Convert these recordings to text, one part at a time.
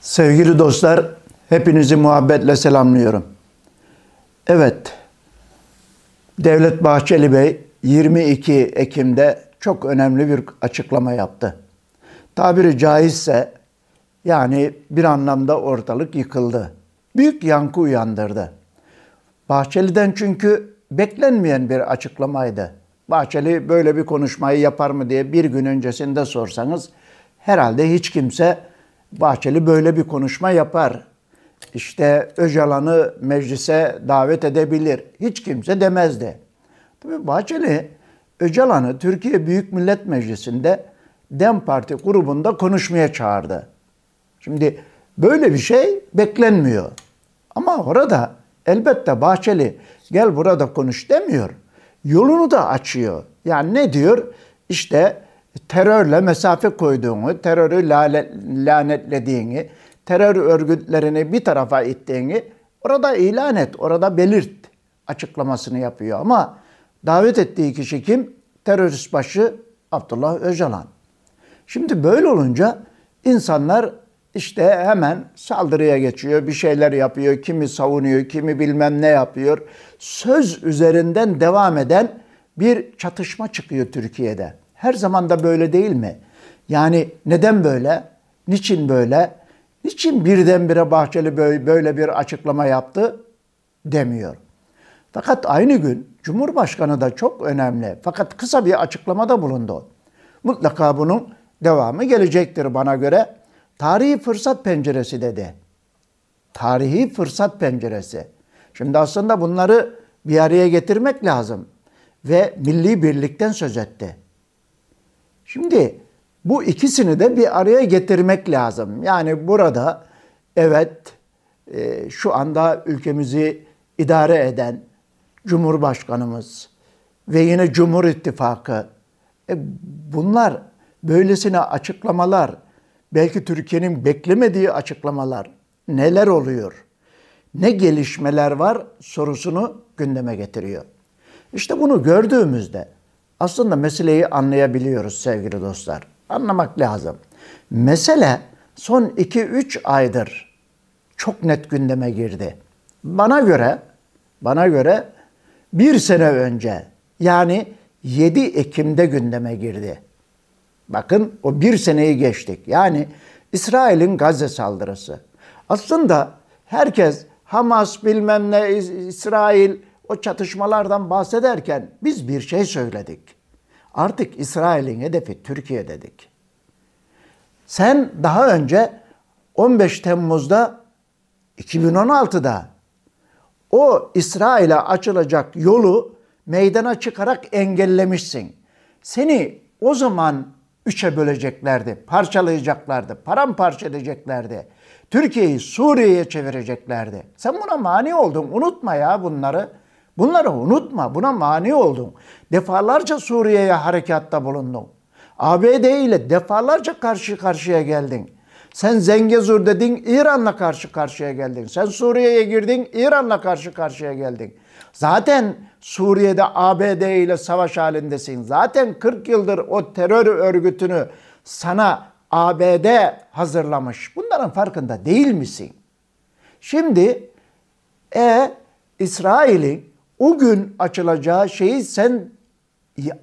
Sevgili dostlar, hepinizi muhabbetle selamlıyorum. Evet, Devlet Bahçeli Bey 22 Ekim'de çok önemli bir açıklama yaptı. Tabiri caizse yani bir anlamda ortalık yıkıldı. Büyük yankı uyandırdı. Bahçeli'den çünkü beklenmeyen bir açıklamaydı. Bahçeli böyle bir konuşmayı yapar mı diye bir gün öncesinde sorsanız herhalde hiç kimse Bahçeli böyle bir konuşma yapar. İşte Öcalan'ı meclise davet edebilir. Hiç kimse demezdi. Tabii Bahçeli Öcalan'ı Türkiye Büyük Millet Meclisi'nde DEM Parti grubunda konuşmaya çağırdı. Şimdi böyle bir şey beklenmiyor. Ama orada elbette Bahçeli gel burada konuş demiyor. Yolunu da açıyor. Yani ne diyor? İşte terörle mesafe koyduğunu, terörü lanetlediğini, terör örgütlerini bir tarafa ittiğini orada ilan et, orada belirt açıklamasını yapıyor. Ama davet ettiği kişi kim? Terörist başı Abdullah Öcalan. Şimdi böyle olunca insanlar işte hemen saldırıya geçiyor, bir şeyler yapıyor, kimi savunuyor, kimi bilmem ne yapıyor. Söz üzerinden devam eden bir çatışma çıkıyor Türkiye'de. Her zaman da böyle değil mi? Yani neden böyle? Niçin böyle? Niçin birdenbire Bahçeli böyle bir açıklama yaptı demiyor. Fakat aynı gün Cumhurbaşkanı da çok önemli. Fakat kısa bir açıklamada bulundu. Mutlaka bunun devamı gelecektir bana göre. Tarihi fırsat penceresi dedi. Tarihi fırsat penceresi. Şimdi aslında bunları bir araya getirmek lazım. Ve milli birlikten söz etti. Şimdi bu ikisini de bir araya getirmek lazım. Yani burada evet e, şu anda ülkemizi idare eden Cumhurbaşkanımız ve yine Cumhur İttifakı e, bunlar böylesine açıklamalar belki Türkiye'nin beklemediği açıklamalar neler oluyor? Ne gelişmeler var sorusunu gündeme getiriyor. İşte bunu gördüğümüzde aslında meseleyi anlayabiliyoruz sevgili dostlar. Anlamak lazım. Mesele son 2-3 aydır çok net gündeme girdi. Bana göre bana göre bir sene önce yani 7 Ekim'de gündeme girdi. Bakın o bir seneyi geçtik. Yani İsrail'in Gazze saldırısı. Aslında herkes Hamas bilmem ne İsrail o çatışmalardan bahsederken biz bir şey söyledik. Artık İsrail'in hedefi Türkiye dedik. Sen daha önce 15 Temmuz'da 2016'da o İsrail'e açılacak yolu meydana çıkarak engellemişsin. Seni o zaman üçe böleceklerdi, parçalayacaklardı, paramparça edeceklerdi. Türkiye'yi Suriye'ye çevireceklerdi. Sen buna mani oldun. Unutma ya bunları. Bunları unutma. Buna mani oldun. Defalarca Suriye'ye harekatta bulundun. ABD ile defalarca karşı karşıya geldin. Sen Zengezur dedin, İran'la karşı karşıya geldin. Sen Suriye'ye girdin, İran'la karşı karşıya geldin. Zaten Suriye'de ABD ile savaş halindesin. Zaten 40 yıldır o terör örgütünü sana ABD hazırlamış. Bunların farkında değil misin? Şimdi e İsrail'in o gün açılacağı şeyi sen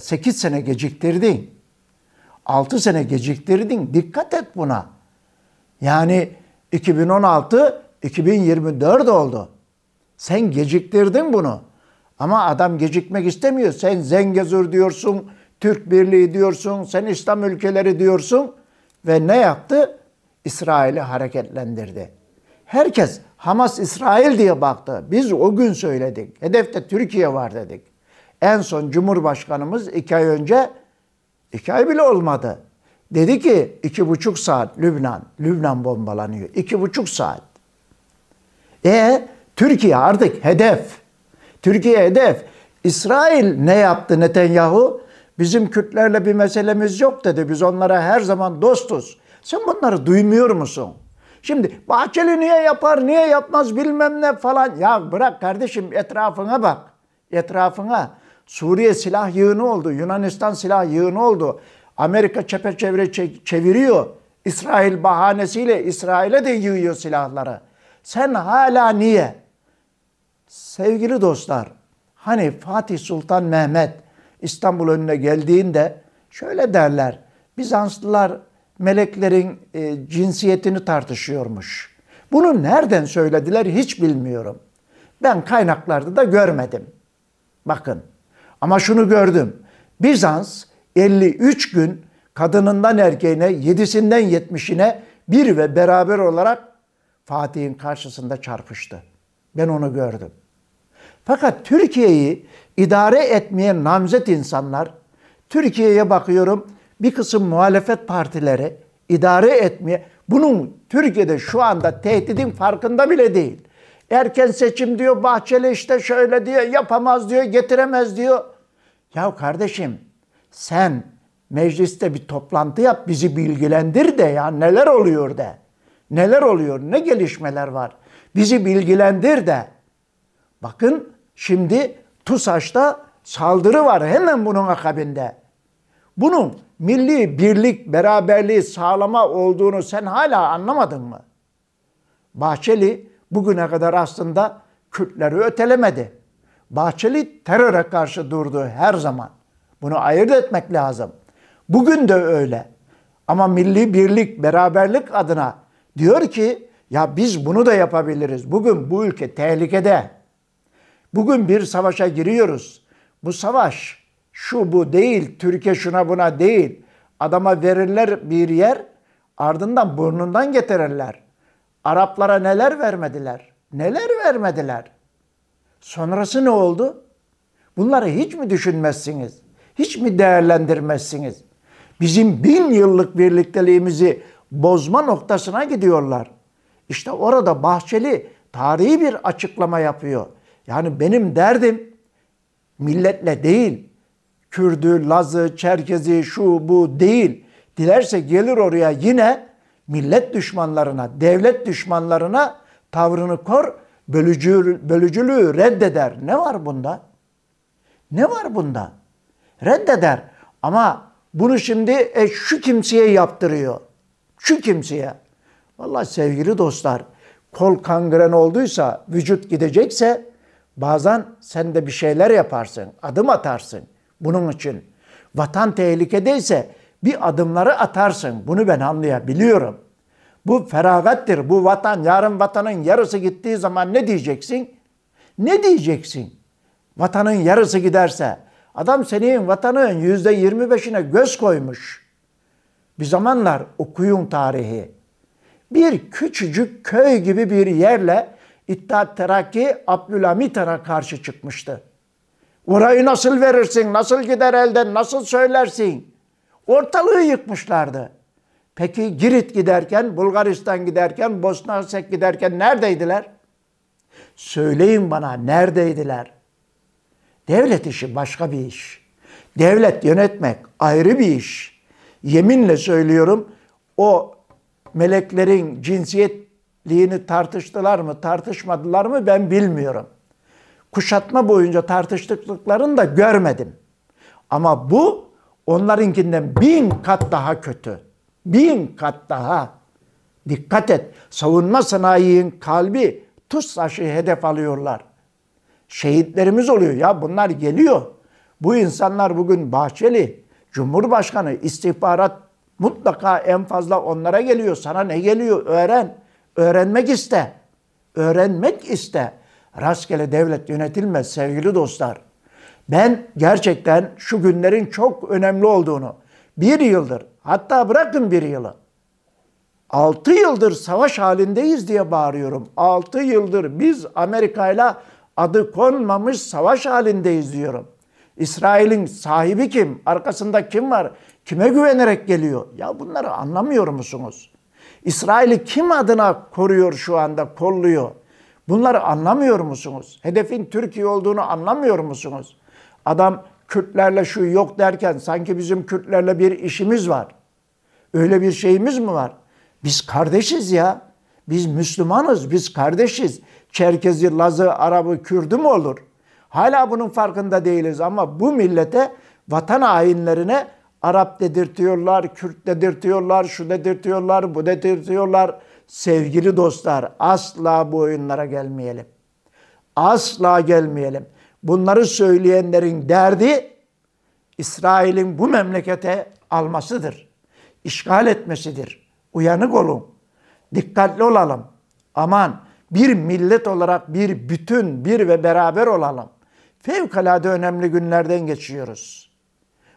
8 sene geciktirdin. 6 sene geciktirdin. Dikkat et buna. Yani 2016 2024 oldu. Sen geciktirdin bunu. Ama adam gecikmek istemiyor. Sen Zengezur diyorsun, Türk Birliği diyorsun, sen İslam ülkeleri diyorsun ve ne yaptı? İsrail'i hareketlendirdi. Herkes Hamas İsrail diye baktı. Biz o gün söyledik. Hedefte Türkiye var dedik. En son Cumhurbaşkanımız iki ay önce, iki ay bile olmadı. Dedi ki iki buçuk saat Lübnan, Lübnan bombalanıyor. İki buçuk saat. E Türkiye artık hedef. Türkiye hedef. İsrail ne yaptı Netanyahu? Bizim Kürtlerle bir meselemiz yok dedi. Biz onlara her zaman dostuz. Sen bunları duymuyor musun? Şimdi Bahçeli niye yapar, niye yapmaz bilmem ne falan. Ya bırak kardeşim etrafına bak. Etrafına. Suriye silah yığını oldu. Yunanistan silah yığını oldu. Amerika çepeçevre çeviriyor. İsrail bahanesiyle İsrail'e de yığıyor silahları. Sen hala niye? Sevgili dostlar, hani Fatih Sultan Mehmet İstanbul önüne geldiğinde şöyle derler. Bizanslılar meleklerin e, cinsiyetini tartışıyormuş. Bunu nereden söylediler hiç bilmiyorum. Ben kaynaklarda da görmedim. Bakın ama şunu gördüm. Bizans 53 gün kadınından erkeğine, yedisinden yetmişine bir ve beraber olarak Fatih'in karşısında çarpıştı. Ben onu gördüm. Fakat Türkiye'yi idare etmeye namzet insanlar, Türkiye'ye bakıyorum bir kısım muhalefet partileri idare etmeye bunun Türkiye'de şu anda tehdidin farkında bile değil. Erken seçim diyor, Bahçeli işte şöyle diyor, yapamaz diyor, getiremez diyor. Ya kardeşim sen mecliste bir toplantı yap, bizi bilgilendir de ya neler oluyor de. Neler oluyor, ne gelişmeler var. Bizi bilgilendir de. Bakın şimdi TUSAŞ'ta saldırı var hemen bunun akabinde. Bunun milli birlik, beraberliği sağlama olduğunu sen hala anlamadın mı? Bahçeli bugüne kadar aslında Kürtleri ötelemedi. Bahçeli teröre karşı durdu her zaman. Bunu ayırt etmek lazım. Bugün de öyle. Ama milli birlik, beraberlik adına diyor ki ya biz bunu da yapabiliriz. Bugün bu ülke tehlikede. Bugün bir savaşa giriyoruz. Bu savaş şu bu değil, Türkiye şuna buna değil. Adama verirler bir yer, ardından burnundan getirirler. Araplara neler vermediler? Neler vermediler? Sonrası ne oldu? Bunları hiç mi düşünmezsiniz? Hiç mi değerlendirmezsiniz? Bizim bin yıllık birlikteliğimizi bozma noktasına gidiyorlar. İşte orada Bahçeli tarihi bir açıklama yapıyor. Yani benim derdim milletle değil, Kürdü, Lazı, Çerkezi, şu bu değil. Dilerse gelir oraya yine millet düşmanlarına, devlet düşmanlarına tavrını kor, bölücü, bölücülüğü reddeder. Ne var bunda? Ne var bunda? Reddeder. Ama bunu şimdi e, şu kimseye yaptırıyor. Şu kimseye. Vallahi sevgili dostlar, kol kangren olduysa, vücut gidecekse bazen sen de bir şeyler yaparsın, adım atarsın. Bunun için vatan tehlikedeyse bir adımları atarsın. Bunu ben anlayabiliyorum. Bu feragattir. Bu vatan yarın vatanın yarısı gittiği zaman ne diyeceksin? Ne diyeceksin? Vatanın yarısı giderse adam senin vatanın yüzde yirmi beşine göz koymuş. Bir zamanlar okuyun tarihi. Bir küçücük köy gibi bir yerle İttihat Terakki Abdülhamit'e karşı çıkmıştı. Orayı nasıl verirsin, nasıl gider elden, nasıl söylersin? Ortalığı yıkmışlardı. Peki Girit giderken, Bulgaristan giderken, Bosna Hersek giderken neredeydiler? Söyleyin bana neredeydiler? Devlet işi başka bir iş. Devlet yönetmek ayrı bir iş. Yeminle söylüyorum o meleklerin cinsiyetliğini tartıştılar mı tartışmadılar mı ben bilmiyorum.'' kuşatma boyunca tartıştıklarını da görmedim. Ama bu onlarınkinden bin kat daha kötü. Bin kat daha. Dikkat et. Savunma sanayinin kalbi tuz taşı hedef alıyorlar. Şehitlerimiz oluyor ya bunlar geliyor. Bu insanlar bugün Bahçeli, Cumhurbaşkanı, istihbarat mutlaka en fazla onlara geliyor. Sana ne geliyor öğren. Öğrenmek iste. Öğrenmek iste. Rastgele devlet yönetilmez sevgili dostlar. Ben gerçekten şu günlerin çok önemli olduğunu bir yıldır hatta bırakın bir yılı altı yıldır savaş halindeyiz diye bağırıyorum. Altı yıldır biz Amerika ile adı konmamış savaş halindeyiz diyorum. İsrail'in sahibi kim? Arkasında kim var? Kime güvenerek geliyor? Ya bunları anlamıyor musunuz? İsrail'i kim adına koruyor şu anda, kolluyor? Bunları anlamıyor musunuz? Hedefin Türkiye olduğunu anlamıyor musunuz? Adam Kürtlerle şu yok derken sanki bizim Kürtlerle bir işimiz var. Öyle bir şeyimiz mi var? Biz kardeşiz ya. Biz Müslümanız, biz kardeşiz. Çerkezi, Lazı, Arabı, Kürdü mü olur? Hala bunun farkında değiliz ama bu millete vatan hainlerine Arap dedirtiyorlar, Kürt dedirtiyorlar, şu dedirtiyorlar, bu dedirtiyorlar Sevgili dostlar asla bu oyunlara gelmeyelim. Asla gelmeyelim. Bunları söyleyenlerin derdi İsrail'in bu memlekete almasıdır. İşgal etmesidir. Uyanık olun. Dikkatli olalım. Aman bir millet olarak bir bütün, bir ve beraber olalım. Fevkalade önemli günlerden geçiyoruz.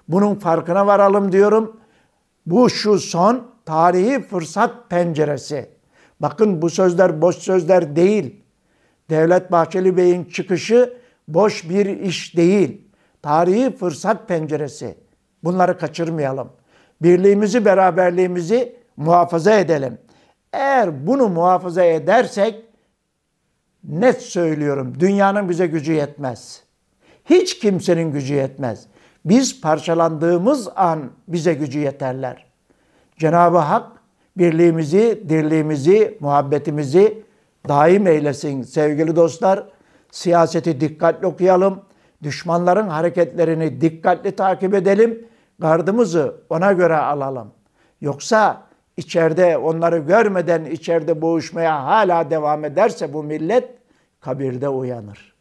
Bunun farkına varalım diyorum. Bu şu son tarihi fırsat penceresi. Bakın bu sözler boş sözler değil. Devlet Bahçeli Bey'in çıkışı boş bir iş değil. Tarihi fırsat penceresi. Bunları kaçırmayalım. Birliğimizi, beraberliğimizi muhafaza edelim. Eğer bunu muhafaza edersek net söylüyorum dünyanın bize gücü yetmez. Hiç kimsenin gücü yetmez. Biz parçalandığımız an bize gücü yeterler. Cenab-ı Hak birliğimizi, dirliğimizi, muhabbetimizi daim eylesin sevgili dostlar. Siyaseti dikkatli okuyalım. Düşmanların hareketlerini dikkatli takip edelim. Gardımızı ona göre alalım. Yoksa içeride onları görmeden içeride boğuşmaya hala devam ederse bu millet kabirde uyanır.